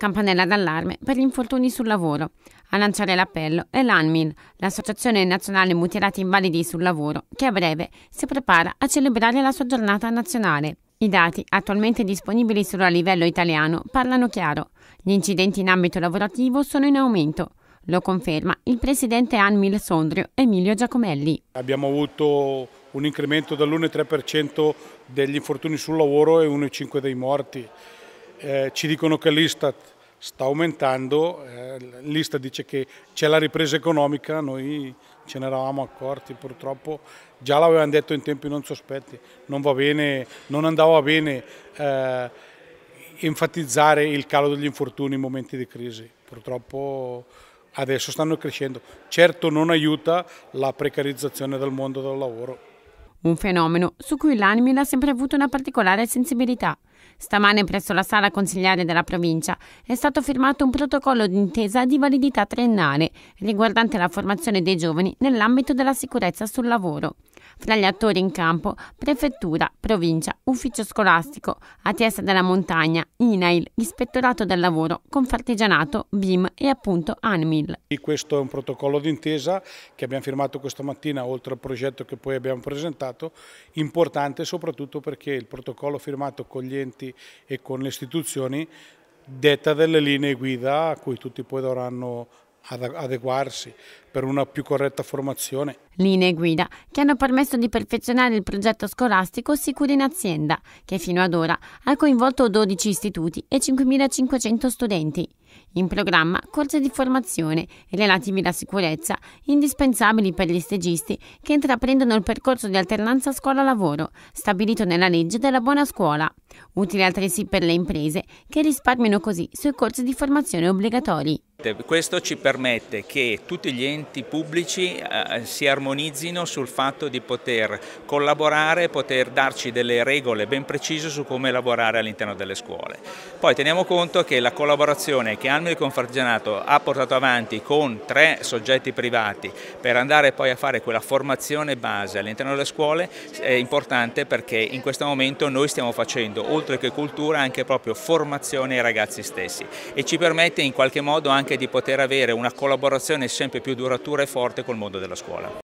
Campanella d'allarme per gli infortuni sul lavoro. A lanciare l'appello è l'ANMIL, l'Associazione Nazionale Mutilati Invalidi sul Lavoro, che a breve si prepara a celebrare la sua giornata nazionale. I dati attualmente disponibili solo a livello italiano parlano chiaro. Gli incidenti in ambito lavorativo sono in aumento. Lo conferma il presidente Anmil Sondrio Emilio Giacomelli. Abbiamo avuto un incremento dell'1,3% degli infortuni sul lavoro e 1,5% dei morti eh, ci dicono che l'Istat sta aumentando, eh, l'Istat dice che c'è la ripresa economica, noi ce ne eravamo accorti purtroppo, già l'avevano detto in tempi non sospetti, non va bene, non andava bene eh, enfatizzare il calo degli infortuni in momenti di crisi, purtroppo adesso stanno crescendo, certo non aiuta la precarizzazione del mondo del lavoro un fenomeno su cui l'Animil ha sempre avuto una particolare sensibilità. Stamane presso la sala consigliare della provincia è stato firmato un protocollo d'intesa di validità triennale riguardante la formazione dei giovani nell'ambito della sicurezza sul lavoro. Fra gli attori in campo, prefettura, provincia, ufficio scolastico, ATS della montagna, INAIL, ispettorato del lavoro, Confartigianato, BIM e appunto ANMIL. Questo è un protocollo d'intesa che abbiamo firmato questa mattina oltre al progetto che poi abbiamo presentato, importante soprattutto perché il protocollo firmato con gli enti e con le istituzioni detta delle linee guida a cui tutti poi dovranno ad adeguarsi per una più corretta formazione. Linee guida che hanno permesso di perfezionare il progetto scolastico Sicuri in azienda, che fino ad ora ha coinvolto 12 istituti e 5.500 studenti. In programma corsi di formazione relativi alla sicurezza, indispensabili per gli stagisti che intraprendono il percorso di alternanza scuola-lavoro, stabilito nella legge della buona scuola. Utile altresì per le imprese che risparmiano così sui corsi di formazione obbligatori. Questo ci permette che tutti gli enti pubblici eh, si armonizzino sul fatto di poter collaborare, poter darci delle regole ben precise su come lavorare all'interno delle scuole. Poi teniamo conto che la collaborazione che Almere Confartigianato ha portato avanti con tre soggetti privati per andare poi a fare quella formazione base all'interno delle scuole è importante perché in questo momento noi stiamo facendo oltre che cultura anche proprio formazione ai ragazzi stessi e ci permette in qualche modo anche di poter avere una collaborazione sempre più duratura e forte col mondo della scuola.